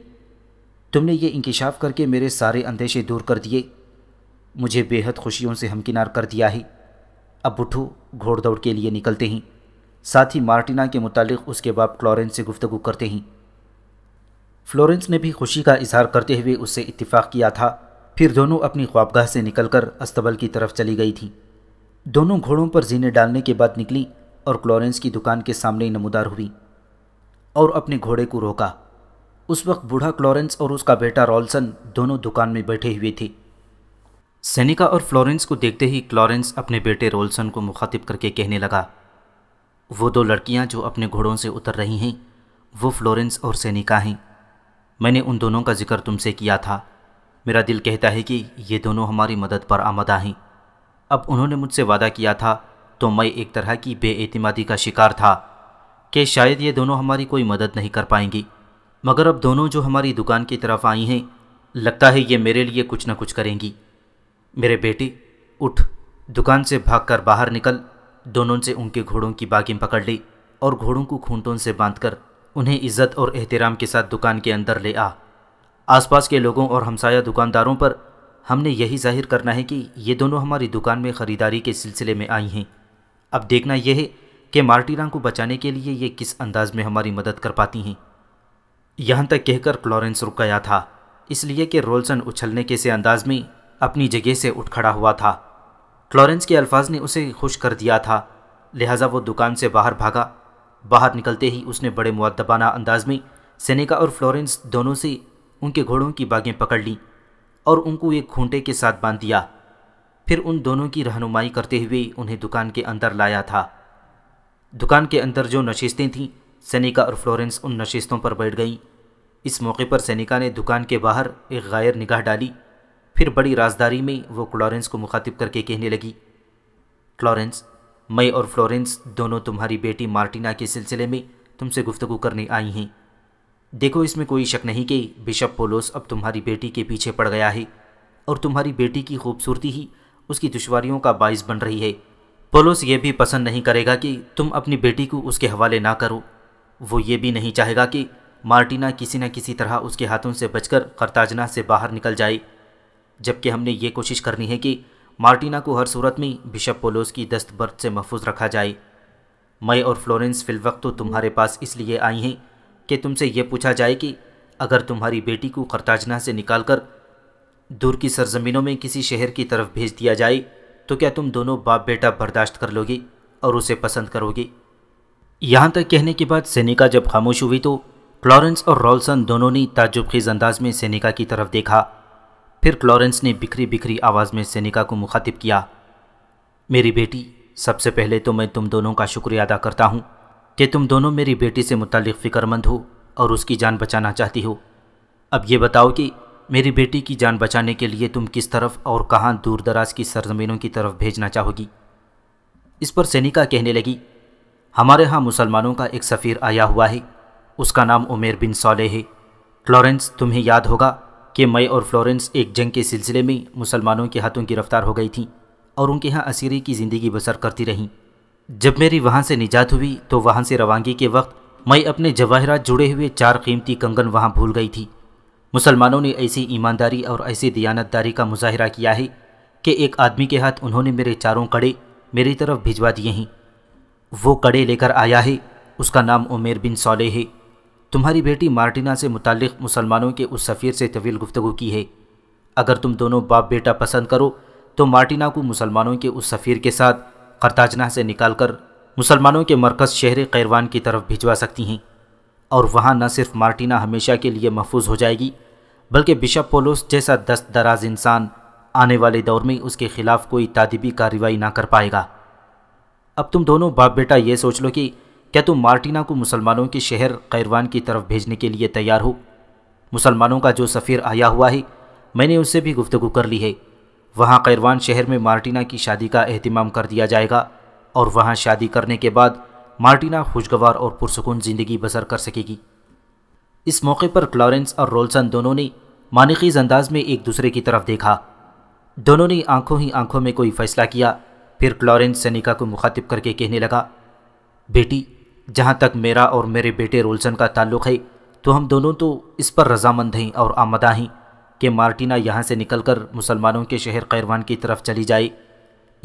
तुमने ये इंकशाफ करके मेरे सारे अंदेशे दूर कर दिए मुझे बेहद खुशियों से हमकिनार कर दिया है अब उठो घोड़ दौड़ के लिए निकलते हैं साथ ही मार्टिना के मुतालिक उसके बाप क्लॉरेंस से गुफ्तु करते ही फ्लोरेंस ने भी खुशी का इजहार करते हुए उससे इत्तेफाक किया था फिर दोनों अपनी ख्वाबगाह से निकलकर अस्तबल की तरफ चली गई थी दोनों घोड़ों पर जीने डालने के बाद निकली और क्लॉरेंस की दुकान के सामने नमदार हुई और अपने घोड़े को रोका उस वक्त बूढ़ा क्लॉरेंस और उसका बेटा रॉल्सन दोनों दुकान में बैठे हुए थे सेनिका और फ्लोरेंस को देखते ही क्लॉरेंस अपने बेटे रॉल्सन को मुखातिब करके कहने लगा वो दो लड़कियां जो अपने घोड़ों से उतर रही हैं वो फ्लोरेंस और सैनिका हैं मैंने उन दोनों का जिक्र तुमसे किया था मेरा दिल कहता है कि ये दोनों हमारी मदद पर आमदा हैं अब उन्होंने मुझसे वादा किया था तो मैं एक तरह की बेएतमादी का शिकार था कि शायद ये दोनों हमारी कोई मदद नहीं कर पाएंगी मगर अब दोनों जो हमारी दुकान की तरफ आई हैं लगता है ये मेरे लिए कुछ ना कुछ करेंगी मेरे बेटे उठ दुकान से भागकर बाहर निकल दोनों से उनके घोड़ों की बागिम पकड़ ली और घोड़ों को खूंटों से बांधकर उन्हें इज्जत और एहतराम के साथ दुकान के अंदर ले आ आसपास के लोगों और हमसाया दुकानदारों पर हमने यही जाहिर करना है कि ये दोनों हमारी दुकान में ख़रीदारी के सिलसिले में आई हैं अब देखना यह है कि मार्टिना को बचाने के लिए ये किस अंदाज में हमारी मदद कर पाती हैं यहाँ तक कहकर क्लोरेंस रुक गया था इसलिए कि रोल्सन उछलने के से अंदाज में अपनी जगह से उठ खड़ा हुआ था फ्लॉरेंस के अल्फाज ने उसे खुश कर दिया था लिहाजा वो दुकान से बाहर भागा बाहर निकलते ही उसने बड़े मुद्दबाना अंदाज में सेनेका और फ्लोरेंस दोनों से उनके घोड़ों की बागें पकड़ लीं और उनको एक खूंटे के साथ बांध दिया फिर उन दोनों की रहनुमाई करते हुए उन्हें दुकान के अंदर लाया था दुकान के अंदर जो नशिस्तें थीं सैनिका और फ्लोरेंस उन नशिस्तों पर बैठ गईं इस मौके पर सैनिका ने दुकान के बाहर एक गैर निगाह डाली फिर बड़ी राजदारी में वो क्लॉरेंस को मुखातिब करके कहने लगी क्लॉरेंस मैं और फ्लोरेंस दोनों तुम्हारी बेटी मार्टिना के सिलसिले में तुमसे गुफ्तगु करने आई हैं देखो इसमें कोई शक नहीं कि बिशप पोलोस अब तुम्हारी बेटी के पीछे पड़ गया है और तुम्हारी बेटी की खूबसूरती ही उसकी दुश्वारियों का बायस बन रही है पोलोस ये भी पसंद नहीं करेगा कि तुम अपनी बेटी को उसके हवाले ना करो वो ये भी नहीं चाहेगा कि मार्टिना किसी न किसी तरह उसके हाथों से बचकर करताजना से बाहर निकल जाए जबकि हमने ये कोशिश करनी है कि मार्टिना को हर सूरत में बिशप पोलोस की दस्तबर्द से महफूज रखा जाए मैं और फ्लोरेंस फिलवक्त तो तुम्हारे पास इसलिए आई हैं कि तुमसे ये पूछा जाए कि अगर तुम्हारी बेटी को करताजना से निकाल कर दूर की सरजमीनों में किसी शहर की तरफ भेज दिया जाए तो क्या तुम दोनों बाप बेटा बर्दाश्त कर लोगे और उसे पसंद करोगे यहाँ तक कहने के बाद सैनिका जब खामोश हुई तो फ्लोरेंस और रॉल्सन दोनों ने ताजुब खेज अंदाज में सैनिका की तरफ देखा फिर क्लॉरेंस ने बिखरी बिखरी आवाज़ में सेनिका को मुखातिब किया मेरी बेटी सबसे पहले तो मैं तुम दोनों का शुक्रिया अदा करता हूँ कि तुम दोनों मेरी बेटी से मुतल फ़िक्रमंद हो और उसकी जान बचाना चाहती हो अब ये बताओ कि मेरी बेटी की जान बचाने के लिए तुम किस तरफ और कहाँ दूर दराज की सरजमीनों की तरफ भेजना चाहोगी इस पर सैनिका कहने लगी हमारे यहाँ मुसलमानों का एक सफ़ीर आया हुआ है उसका नाम उमेर बिन सौले है क्लॉरेंस तुम्हें याद होगा कि मई और फ्लोरेंस एक जंग के सिलसिले में मुसलमानों के हाथों गिरफ्तार हो गई थीं और उनके यहाँ असीरी की ज़िंदगी बसर करती रहीं जब मेरी वहाँ से निजात हुई तो वहाँ से रवानगी के वक्त मैं अपने जवाहरात जुड़े हुए चार कीमती कंगन वहाँ भूल गई थी मुसलमानों ने ऐसी ईमानदारी और ऐसी दयानतदारी का मुजाहरा किया है कि एक आदमी के हाथ उन्होंने मेरे चारों कड़े मेरी तरफ भिजवा दिए हैं वो कड़े लेकर आया है उसका नाम उमेर बिन सौले है तुम्हारी बेटी मार्टिना से मुतल मुसलमानों के उस सफ़ीर से तवील गुफ्तु की है अगर तुम दोनों बाप बेटा पसंद करो तो मार्टिना को मुसलमानों के उस सफ़ीर के साथ करताजना से निकाल कर मुसलमानों के मरकज़ शहर कैरवान की तरफ भिजवा सकती हैं और वहाँ न सिर्फ मार्टिना हमेशा के लिए महफूज हो जाएगी बल्कि बिशप पोलोस जैसा दस्त दराज इंसान आने वाले दौर में उसके खिलाफ कोई तादीबी कार्रवाई ना कर पाएगा अब तुम दोनों बाप बेटा ये सोच लो कि क्या तुम मार्टिना को मुसलमानों के शहर कैरवान की तरफ भेजने के लिए तैयार हो मुसलमानों का जो सफ़ीर आया हुआ है मैंने उससे भी गुफ्तु कर ली है वहाँ कैरवान शहर में मार्टिना की शादी का अहतमाम कर दिया जाएगा और वहाँ शादी करने के बाद मार्टिना खुशगवार और पुरसकून ज़िंदगी बसर कर सकेगी इस मौके पर क्लॉरेंस और रोल्सन दोनों ने मानखीज़ अंदाज में एक दूसरे की तरफ देखा दोनों ने आंखों ही आंखों में कोई फ़ैसला किया फिर क्लॉरेंस सनिका को मुखातिब करके कहने लगा बेटी जहाँ तक मेरा और मेरे बेटे रोलसन का ताल्लुक़ है तो हम दोनों तो इस पर रजामंद हैं और आमदा हैं कि मार्टिना यहाँ से निकलकर मुसलमानों के शहर खैरवान की तरफ चली जाए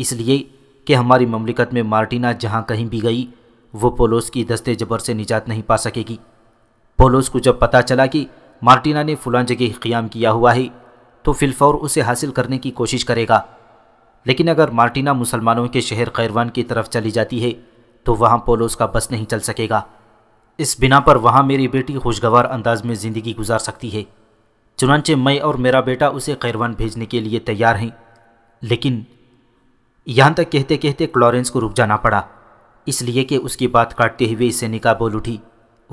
इसलिए कि हमारी ममलिकत में मार्टिना जहाँ कहीं भी गई वो पोलोस की दस्ते जबर से निजात नहीं पा सकेगी पोलोस को जब पता चला कि मार्टिना ने फुलान जगह क़्याम किया हुआ है तो फिलफौर उसे हासिल करने की कोशिश करेगा लेकिन अगर मार्टिना मुसलमानों के शहर खैरवान की तरफ चली जाती है तो वहाँ पोलोस का बस नहीं चल सकेगा इस बिना पर वहाँ मेरी बेटी खुशगवार अंदाज में ज़िंदगी गुजार सकती है चुनाचे मैं और मेरा बेटा उसे खैरवान भेजने के लिए तैयार हैं लेकिन यहाँ तक कहते कहते क्लोरेंस को रुक जाना पड़ा इसलिए कि उसकी बात काटते हुए इसे निकाह बोल उठी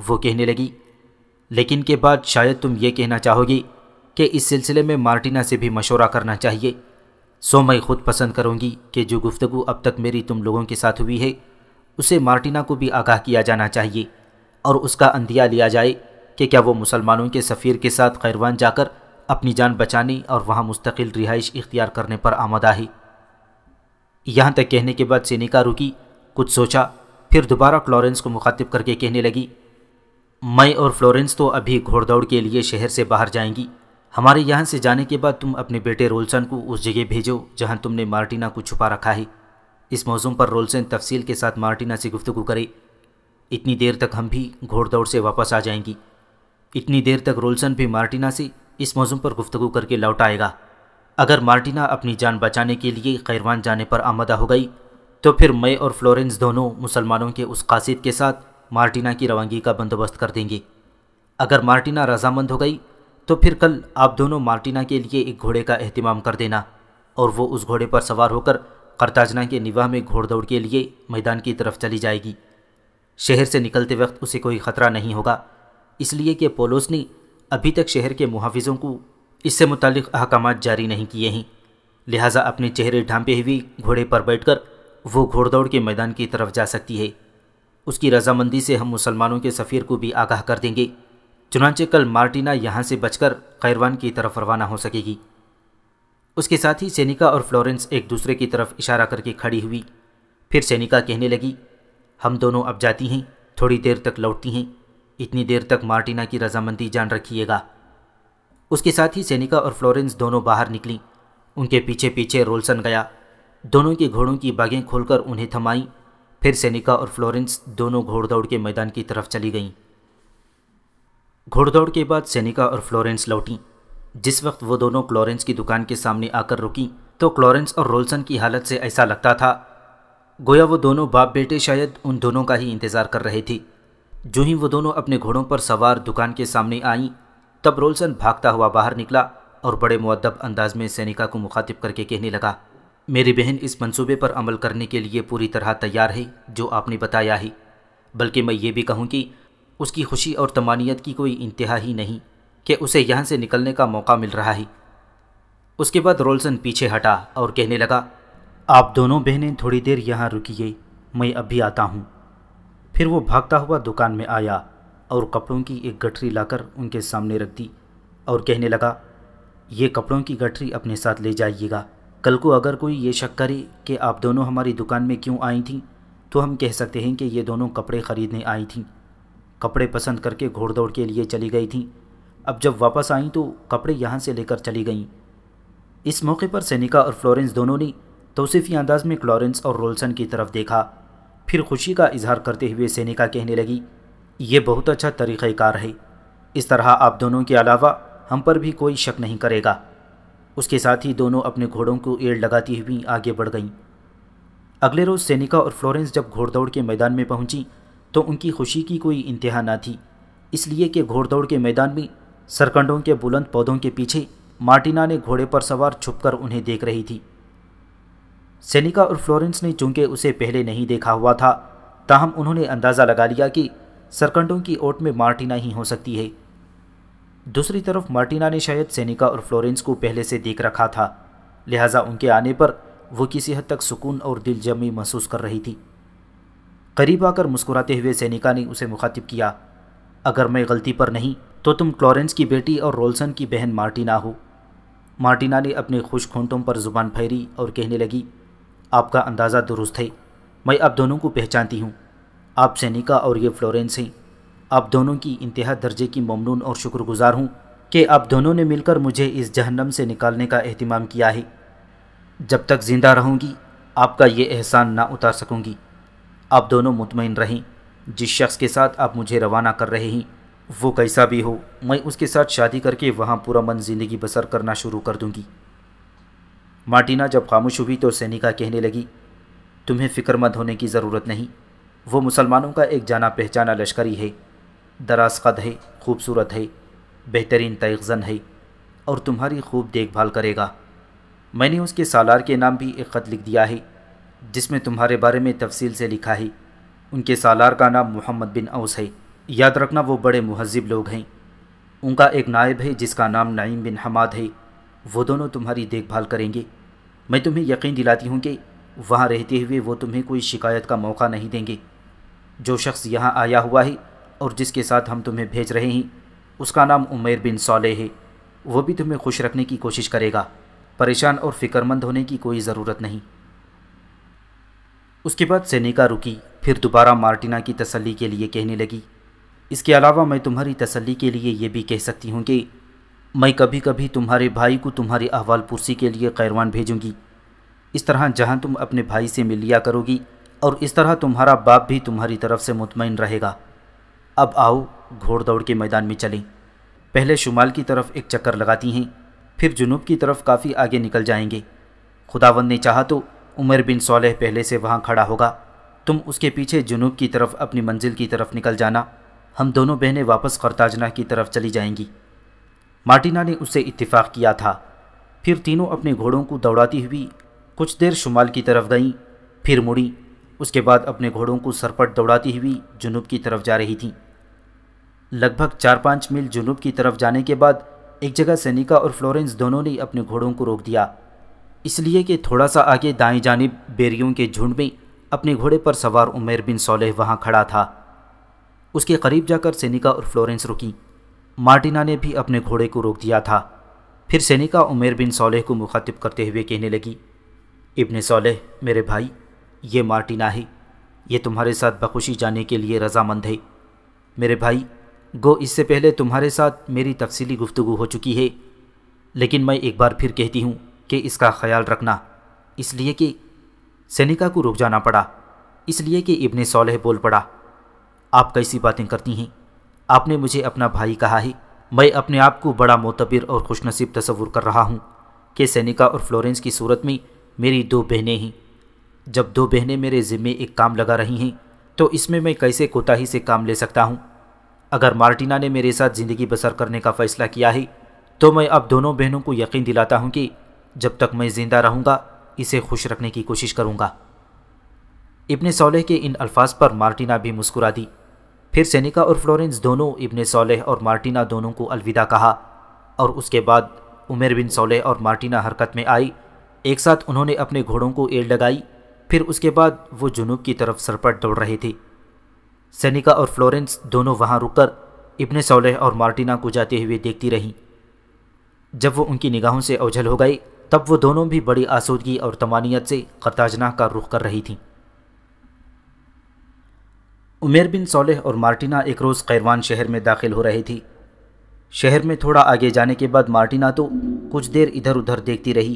वो कहने लगी लेकिन के बाद शायद तुम ये कहना चाहोगी कि इस सिलसिले में मार्टिना से भी मशवरा करना चाहिए सो मैं खुद पसंद करूँगी कि जो गुफ्तु अब तक मेरी तुम लोगों के साथ हुई है उसे मार्टिना को भी आगाह किया जाना चाहिए और उसका अंदिया लिया जाए कि क्या वो मुसलमानों के सफ़ीर के साथ खैरवान जाकर अपनी जान बचाने और वहाँ मुस्तकिल रिहाइश इख्तियार करने पर आमदा है यहाँ तक कहने के बाद सेनिका रुकी कुछ सोचा फिर दोबारा फ्लोरेंस को मुखातिब करके कहने लगी मैं और फ्लोरेंस तो अभी घोड़दौड़ के लिए शहर से बाहर जाएंगी हमारे यहाँ से जाने के बाद तुम अपने बेटे रोल्सन को उस जगह भेजो जहाँ तुमने मार्टिना को छुपा रखा है इस मौजूम पर रोलसन तफसील के साथ मार्टिना से गुफ्तु करे इतनी देर तक हम भी घोड़ दौड़ से वापस आ जाएंगी इतनी देर तक रोलसन भी मार्टिना से इस मौजूम पर गुफ्तु करके लौट आएगा अगर मार्टिना अपनी जान बचाने के लिए खैरवान जाने पर आमदा हो गई तो फिर मैं और फ्लोरेंस दोनों मुसलमानों के उस कासिद के साथ मार्टिना की रवानगी का बंदोबस्त कर देंगे अगर मार्टिना रजामंद हो गई तो फिर कल आप दोनों मार्टिना के लिए एक घोड़े का अहतमाम कर देना और वो उस घोड़े पर सवार होकर हरताजना के निवाह में घोड़दौड़ के लिए मैदान की तरफ चली जाएगी शहर से निकलते वक्त उसे कोई ख़तरा नहीं होगा इसलिए कि पोलोस ने अभी तक शहर के मुहाफिजों को इससे मुतल अहकाम जारी नहीं किए हैं लिहाजा अपने चेहरे ढांपे हुए घोड़े पर बैठकर वो घोड़दौड़ के मैदान की तरफ जा सकती है उसकी रजामंदी से हम मुसलमानों के सफ़ीर को भी आगाह कर देंगे चुनाचे कल मार्टिना यहाँ से बचकर खैरवान की तरफ रवाना हो सकेगी उसके साथ ही सैनिका और फ्लोरेंस एक दूसरे की तरफ इशारा करके खड़ी हुई फिर सैनिका कहने लगी हम दोनों अब जाती हैं थोड़ी देर तक लौटती हैं इतनी देर तक मार्टिना की रजामंदी जान रखिएगा उसके साथ ही सैनिका और फ्लोरेंस दोनों बाहर निकली उनके पीछे पीछे रोलसन गया दोनों के घोड़ों की बागें खोलकर उन्हें थमाई फिर सैनिका और फ्लोरेंस दोनों घोड़ दौड़ के मैदान की तरफ चली गईं घोड़दौड़ के बाद सैनिका और फ्लोरेंस लौटीं जिस वक्त वो दोनों क्लॉरेंस की दुकान के सामने आकर रुकी तो क्लोरेंस और रोल्सन की हालत से ऐसा लगता था गोया वो दोनों बाप बेटे शायद उन दोनों का ही इंतज़ार कर रहे थे जो ही वो दोनों अपने घोड़ों पर सवार दुकान के सामने आईं तब रोल्सन भागता हुआ बाहर निकला और बड़े मुद्दब अंदाज में सैनिका को मुखातिब करके कहने लगा मेरी बहन इस मंसूबे पर अमल करने के लिए पूरी तरह तैयार है जो आपने बताया ही बल्कि मैं ये भी कहूँ कि उसकी खुशी और तमानियत की कोई इंतहा ही नहीं कि उसे यहाँ से निकलने का मौका मिल रहा ही उसके बाद रोल्सन पीछे हटा और कहने लगा आप दोनों बहनें थोड़ी देर यहाँ गई मैं अभी आता हूँ फिर वो भागता हुआ दुकान में आया और कपड़ों की एक गठरी लाकर उनके सामने रख दी और कहने लगा ये कपड़ों की गठरी अपने साथ ले जाइएगा कल को अगर कोई ये शक करे कि आप दोनों हमारी दुकान में क्यों आई थीं तो हम कह सकते हैं कि ये दोनों कपड़े ख़रीदने आई थीं कपड़े पसंद करके घोड़ दौड़ के लिए चली गई थीं अब जब वापस आई तो कपड़े यहाँ से लेकर चली गईं इस मौके पर सैनिका और फ्लोरेंस दोनों ने तोसीफ़ी अंदाज में क्लोरेंस और रोल्सन की तरफ देखा फिर खुशी का इजहार करते हुए सैनिका कहने लगी ये बहुत अच्छा तरीक़ार है इस तरह आप दोनों के अलावा हम पर भी कोई शक नहीं करेगा उसके साथ ही दोनों अपने घोड़ों को एड़ लगाती हुई आगे बढ़ गईं अगले रोज़ सैनिका और फ्लोरेंस जब घोड़दौड़ के मैदान में पहुंची तो उनकी खुशी की कोई इंतहा ना थी इसलिए कि घोड़दौड़ के मैदान में सरकंडों के बुलंद पौधों के पीछे मार्टिना ने घोड़े पर सवार छुपकर उन्हें देख रही थी सेनिका और फ्लोरेंस ने चूंकि उसे पहले नहीं देखा हुआ था ताहम उन्होंने अंदाज़ा लगा लिया कि सरकंडों की ओट में मार्टिना ही हो सकती है दूसरी तरफ मार्टिना ने शायद सेनिका और फ्लोरेंस को पहले से देख रखा था लिहाजा उनके आने पर वो किसी हद तक सुकून और दिलजमी महसूस कर रही थी करीब आकर मुस्कुराते हुए सैनिका ने उसे मुखातिब किया अगर मैं गलती पर नहीं तो तुम क्लॉरेंस की बेटी और रोल्सन की बहन मार्टिना हो मार्टिना ने अपने खुश खूंटों पर जुबान फेरी और कहने लगी आपका अंदाज़ा दुरुस्त है मैं आप दोनों को पहचानती हूँ आप सैनिका और ये फ्लोरेंस हैं आप दोनों की इंतहा दर्जे की ममनून और शुक्रगुजार हूँ कि आप दोनों ने मिलकर मुझे इस जहन्नम से निकालने का अहतमाम किया है जब तक ज़िंदा रहूँगी आपका ये एहसान ना उतार सकूँगी आप दोनों मुतमिन रहें जिस शख्स के साथ आप मुझे रवाना कर रहे हैं वो कैसा भी हो मैं उसके साथ शादी करके वहाँ पूरा मन जिंदगी बसर करना शुरू कर दूंगी मार्टिना जब खामोश हुई तो सैनिका कहने लगी तुम्हें फ़िक्रमंद होने की ज़रूरत नहीं वो मुसलमानों का एक जाना पहचाना लश्करी है दराज कद है खूबसूरत है बेहतरीन तयजन है और तुम्हारी खूब देखभाल करेगा मैंने उसके सालार के नाम भी एक ख़त लिख दिया है जिसमें तुम्हारे बारे में तफसील से लिखा है उनके सालार का नाम मोहम्मद बिन अउस है याद रखना वो बड़े महजब लोग हैं उनका एक नायब है जिसका नाम नईम बिन हमाद है वो दोनों तुम्हारी देखभाल करेंगे मैं तुम्हें यकीन दिलाती हूँ कि वहाँ रहते हुए वो तुम्हें कोई शिकायत का मौका नहीं देंगे जो शख्स यहाँ आया हुआ है और जिसके साथ हम तुम्हें भेज रहे हैं उसका नाम उमेर बिन सौले है वो भी तुम्हें खुश रखने की कोशिश करेगा परेशान और फिक्रमंद होने की कोई ज़रूरत नहीं उसके बाद सैनिका रुकी फिर दोबारा मार्टिना की तसल्ली के लिए कहने लगी इसके अलावा मैं तुम्हारी तसल्ली के लिए ये भी कह सकती हूँ कि मैं कभी कभी तुम्हारे भाई को तुम्हारी अहवाल पुरसी के लिए कैरवान भेजूँगी इस तरह जहाँ तुम अपने भाई से मिल लिया करोगी और इस तरह तुम्हारा बाप भी तुम्हारी तरफ से मुतमिन रहेगा अब आओ घोड़ दौड़ के मैदान में चलें पहले शुमाल की तरफ एक चक्कर लगाती हैं फिर जुनूब की तरफ काफ़ी आगे निकल जाएंगे खुदावंद ने चाहा तो उमर बिन सोलह पहले से वहाँ खड़ा होगा तुम उसके पीछे जुनूब की तरफ अपनी मंजिल की तरफ निकल जाना हम दोनों बहनें वापस करताजना की तरफ चली जाएंगी मार्टिना ने उससे इत्तेफाक किया था फिर तीनों अपने घोड़ों को दौड़ाती हुई कुछ देर शुमाल की तरफ गईं फिर मुड़ी उसके बाद अपने घोड़ों को सरपट दौड़ाती हुई जुनूब की तरफ जा रही थीं लगभग चार पाँच मील जुनूब की तरफ जाने के बाद एक जगह सैनिका और फ्लोरेंस दोनों ने अपने घोड़ों को रोक दिया इसलिए कि थोड़ा सा आगे दाएं जानिब बेरियों के झुंड में अपने घोड़े पर सवार उमेर बिन सोलह वहाँ खड़ा था उसके करीब जाकर सेनिका और फ्लोरेंस रुकी मार्टिना ने भी अपने घोड़े को रोक दिया था फिर सेनिका उमेर बिन सोलह को मुखातिब करते हुए कहने लगी इब्ने सोलह मेरे भाई ये मार्टिना है ये तुम्हारे साथ बखुशी जाने के लिए रजामंद है मेरे भाई गो इससे पहले तुम्हारे साथ मेरी तफसीली गुफ्तु हो चुकी है लेकिन मैं एक बार फिर कहती हूँ कि इसका ख्याल रखना इसलिए कि सैनिका को रुक जाना पड़ा इसलिए कि इब्ने सोलह बोल पड़ा आप कैसी बातें करती हैं आपने मुझे अपना भाई कहा है मैं अपने आप को बड़ा मोतबिर और खुशनसीब तस्वूर कर रहा हूँ कि सैनिका और फ्लोरेंस की सूरत में मेरी दो बहनें हैं जब दो बहनें मेरे ज़िम्मे एक काम लगा रही हैं तो इसमें मैं कैसे कोताही से काम ले सकता हूँ अगर मार्टिना ने मेरे साथ ज़िंदगी बसर करने का फ़ैसला किया है तो मैं अब दोनों बहनों को यकीन दिलाता हूँ कि जब तक मैं ज़िंदा रहूँगा इसे खुश रखने की कोशिश करूँगा इब्ने सोलह के इन अल्फाज पर मार्टिना भी मुस्कुरा दी फिर सैनिका और फ्लोरेंस दोनों इबन सोलह और मार्टिना दोनों को अलविदा कहा और उसके बाद उमेर बिन सोलह और मार्टिना हरकत में आई एक साथ उन्होंने अपने घोड़ों को एड़ लगाई फिर उसके बाद वो जुनूब की तरफ सरपट दौड़ रहे थे सैनिका और फ्लोरेंस दोनों वहाँ रुककर इब्ने सोलह और मार्टिना को जाते हुए देखती रहीं जब वो उनकी निगाहों से ओझल हो गई तब वो दोनों भी बड़ी आसूदगी और तमानियत से करताजनाह का रुख कर रही थीं उमेर बिन सोलह और मार्टिना एक रोज़ खैरवान शहर में दाखिल हो रही थी शहर में थोड़ा आगे जाने के बाद मार्टिना तो कुछ देर इधर उधर देखती रही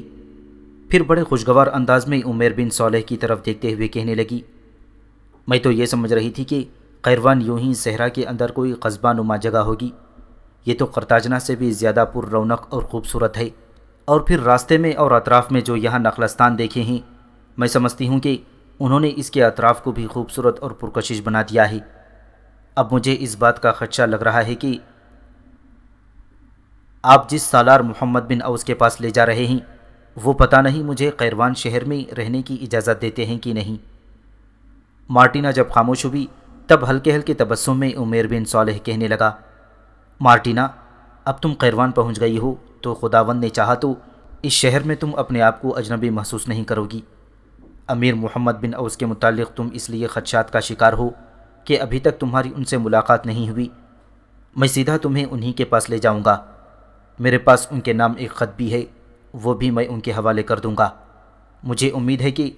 फिर बड़े खुशगवार अंदाज में उमेर बिन सोलह की तरफ देखते हुए कहने लगी मैं तो ये समझ रही थी कि खैरवान यूं ही सहरा के अंदर कोई कस्बा नुमा जगह होगी ये तो करताजना से भी ज़्यादा पुर रौनक और ख़ूबसूरत है और फिर रास्ते में और अतराफ़ में जो यहाँ नखलस्तान देखे हैं मैं समझती हूँ कि उन्होंने इसके अतराफ़ को भी खूबसूरत और पुरकशिश बना दिया है अब मुझे इस बात का खदशा लग रहा है कि आप जिस सालार मोहम्मद बिन अवस के पास ले जा रहे हैं वो पता नहीं मुझे कैरवान शहर में रहने की इजाज़त देते हैं कि नहीं मार्टिना जब खामोश हुई तब हल्के हल्के तबस्सुम में उमेर बिन सालह कहने लगा मार्टिना अब तुम कैरवान पहुंच गई हो तो खुदावंद ने चाहा तो इस शहर में तुम अपने आप को अजनबी महसूस नहीं करोगी अमीर मोहम्मद बिन औस के मुतालिक तुम इसलिए खदशात का शिकार हो कि अभी तक तुम्हारी उनसे मुलाकात नहीं हुई मैं सीधा तुम्हें उन्हीं के पास ले जाऊंगा मेरे पास उनके नाम एक ख़त भी है वो भी मैं उनके हवाले कर दूंगा मुझे उम्मीद है कि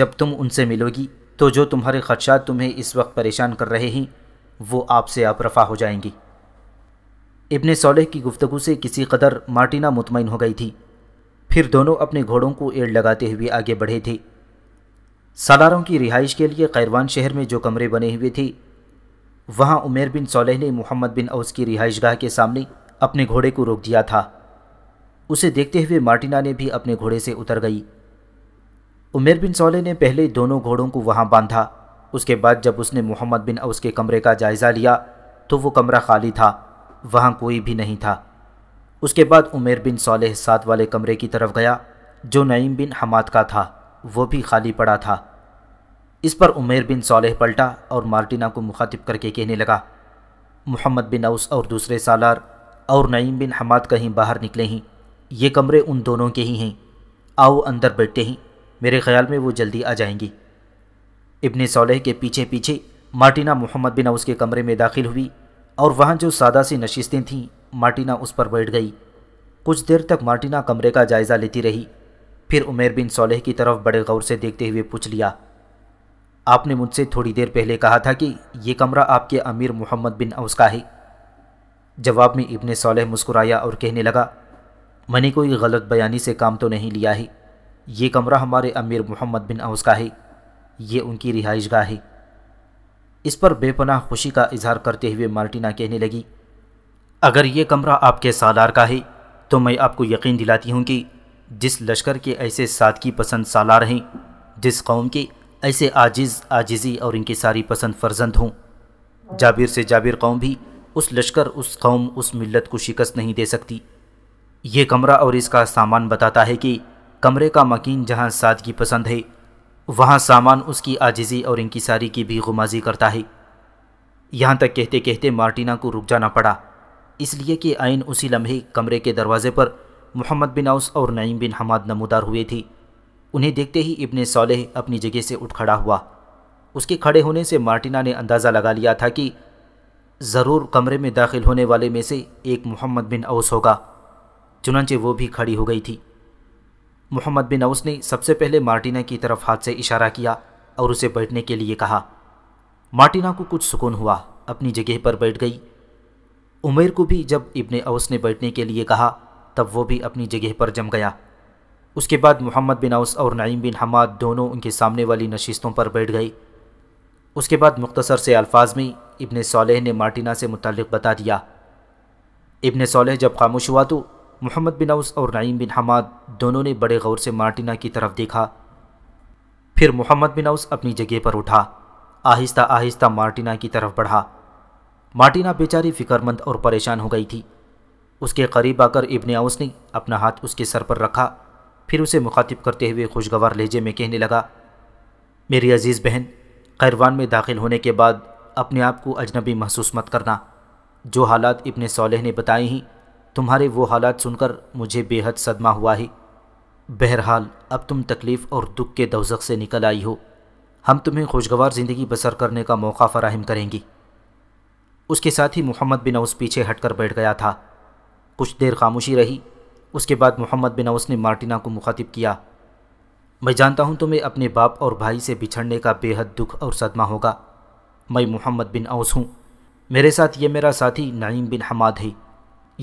जब तुम उनसे मिलोगी तो जो तुम्हारे खदशात तुम्हें इस वक्त परेशान कर रहे हैं वो आपसे आप रफा हो जाएंगी इब्ने सोलह की गुफ्तु से किसी कदर मार्टिना मुतमिन हो गई थी फिर दोनों अपने घोड़ों को एड़ लगाते हुए आगे बढ़े थे सदारों की रिहाइश के लिए खैरवान शहर में जो कमरे बने हुए थे वहाँ उमेर बिन सोलेह ने मोहम्मद बिन अवस की रिहाइशगाह के सामने अपने घोड़े को रोक दिया था उसे देखते हुए मार्टिना ने भी अपने घोड़े से उतर गई उमेर बिन सोलह ने पहले दोनों घोड़ों को वहाँ बांधा उसके बाद जब उसने मोहम्मद बिन अवस के कमरे का जायज़ा लिया तो वो कमरा खाली था वहाँ कोई भी नहीं था उसके बाद उमेर बिन सोलेह साथ वाले कमरे की तरफ गया जो नईम बिन हमाद का था वो भी खाली पड़ा था इस पर उमेर बिन सालेह पलटा और मार्टिना को मुखातिब करके कहने लगा मोहम्मद बिन औस और दूसरे सालार और नईम बिन हमाद कहीं बाहर निकले हैं ये कमरे उन दोनों के ही हैं आओ अंदर बैठते हैं मेरे ख्याल में वो जल्दी आ जाएंगी इब्ने सालेह के पीछे पीछे मार्टिना मोहम्मद बिन औस के कमरे में दाखिल हुई और वहाँ जो सादा सी नशिस्तें थीं मार्टिना उस पर बैठ गई कुछ देर तक मार्टिना कमरे का जायज़ा लेती रही फिर उमेर बिन सोलह की तरफ बड़े गौर से देखते हुए पूछ लिया आपने मुझसे थोड़ी देर पहले कहा था कि ये कमरा आपके अमीर मोहम्मद बिन औस का है जवाब में इब्ने सोलह मुस्कुराया और कहने लगा मैंने कोई गलत बयानी से काम तो नहीं लिया है ये कमरा हमारे अमीर मोहम्मद बिन औस का है ये उनकी रिहाइश गाह है इस पर बेपनाह खुशी का इजहार करते हुए मार्टिना कहने लगी अगर ये कमरा आपके सालार का है तो मैं आपको यकीन दिलाती हूँ कि जिस लश्कर के ऐसे सादगी पसंद सालार हैं जिस कौम के ऐसे आजिज़ आजिज़ी और इनके सारी पसंद फर्जंद हों जाबिर से जाबिर कौम भी उस लश्कर उस कौम उस मिलत को शिकस्त नहीं दे सकती ये कमरा और इसका सामान बताता है कि कमरे का मकीन जहाँ सादगी पसंद है वहाँ सामान उसकी आजिज़ी और इनकी सारी की भी गुमाजी करता है यहाँ तक कहते कहते मार्टिना को रुक जाना पड़ा इसलिए कि आयन उसी लम्हे कमरे के दरवाजे पर मोहम्मद बिन औस और नईम बिन हमाद नमोदार हुए थी उन्हें देखते ही इब्ने सोलह अपनी जगह से उठ खड़ा हुआ उसके खड़े होने से मार्टिना ने अंदाज़ा लगा लिया था कि ज़रूर कमरे में दाखिल होने वाले में से एक मोहम्मद बिन औस होगा चुनाचे वो भी खड़ी हो गई थी मोहम्मद बिन औस ने सबसे पहले मार्टिना की तरफ हाथ से इशारा किया और उसे बैठने के लिए कहा मार्टिना को कुछ सुकून हुआ अपनी जगह पर बैठ गई उमेर को भी जब इब्ने औस ने बैठने के लिए कहा तब वो भी अपनी जगह पर जम गया उसके बाद मोहम्मद बिन औस और नईम बिन हमाद दोनों उनके सामने वाली नशीस्तों पर बैठ गई उसके बाद मुख्तसर से अल्फाज में इबन सोलह ने मार्टिना से मुतल बता दिया इबन सोलह जब खामोश हुआ तो मोहम्मद बिन औस और नईम बिन हमाद दोनों ने बड़े गौर से मार्टिना की तरफ देखा फिर मोहम्मद बिन औस अपनी जगह पर उठा आहिस्ता आहिस्ता मार्टिना की तरफ बढ़ा मार्टिना बेचारी फ़िक्रमंद और परेशान हो गई थी उसके करीब आकर इबन आउस ने अपना हाथ उसके सर पर रखा फिर उसे मुखातिब करते हुए खुशगवार लहजे में कहने लगा मेरी अजीज़ बहन खैरवान में दाखिल होने के बाद अपने आप को अजनबी महसूस मत करना जो हालात इब्न सोलह ने बताए हैं तुम्हारे वो हालात सुनकर मुझे बेहद सदमा हुआ है बहरहाल अब तुम तकलीफ़ और दुख के दोजक से निकल आई हो हम तुम्हें खुशगवार ज़िंदगी बसर करने का मौका फराहम करेंगी उसके साथ ही मोहम्मद बिन उस पीछे हटकर बैठ गया था कुछ देर खामोशी रही उसके बाद मोहम्मद बिन औस ने मार्टिना को मुखातिब किया मैं जानता हूँ तुम्हें अपने बाप और भाई से बिछड़ने का बेहद दुख और सदमा होगा मैं मोहम्मद बिन औस हूँ मेरे साथ ये मेरा साथी नईम बिन हमाद है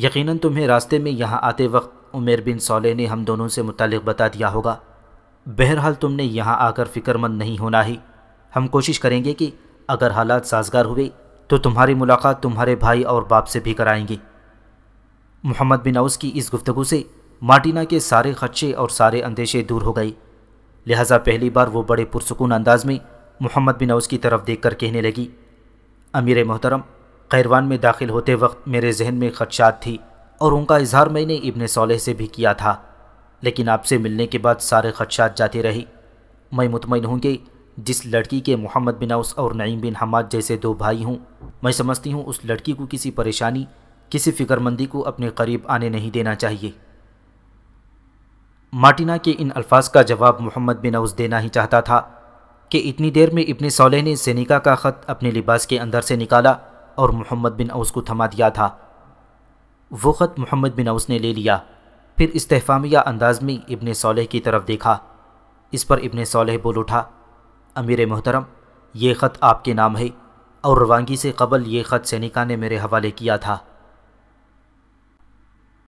यकीनन तुम्हें रास्ते में यहाँ आते वक्त उमेर बिन सोले ने हम दोनों से मुतल बता दिया होगा बहरहाल तुमने यहाँ आकर फ़िक्रमंद नहीं होना ही हम कोशिश करेंगे कि अगर हालात साजगार हुए तो तुम्हारी मुलाकात तुम्हारे भाई और बाप से भी कराएंगे मोहम्मद बिन औस की इस गुफ्तु से मार्टिना के सारे खदशे और सारे अंदेशे दूर हो गए लिहाजा पहली बार वो बड़े पुरसकून अंदाज में मोहम्मद बिन औस की तरफ देख कर कहने लगी अमीर मोहतरम खैरवान में दाखिल होते वक्त मेरे जहन में खदशात थी और उनका इजहार मैंने इबन सोलह से भी किया था लेकिन आपसे मिलने के बाद सारे खदशात जाते रहे मैं मुतमिन हूँ कि जिस लड़की के मोहम्मद बिन औस और नईम बिन हमाद जैसे दो भाई हूँ मैं समझती हूँ उस लड़की को किसी परेशानी किसी फिक्रमंदी को अपने करीब आने नहीं देना चाहिए मार्टिना के इन अल्फाज का जवाब मोहम्मद बिन औस देना ही चाहता था कि इतनी देर में इब्ने सोलह ने सेनिका का ख़त अपने लिबास के अंदर से निकाला और मोहम्मद बिन औस को थमा दिया था वो ख़त मोहम्मद बिन औस ने ले लिया फिर इस्तेफामिया अंदाज में इब्ने सोलह की तरफ देखा इस पर इब्ने सोलह बोल उठा अमीर मोहतरम ये ख़त आपके नाम है और रवानगी से कबल ये ख़त सैनिका ने मेरे हवाले किया था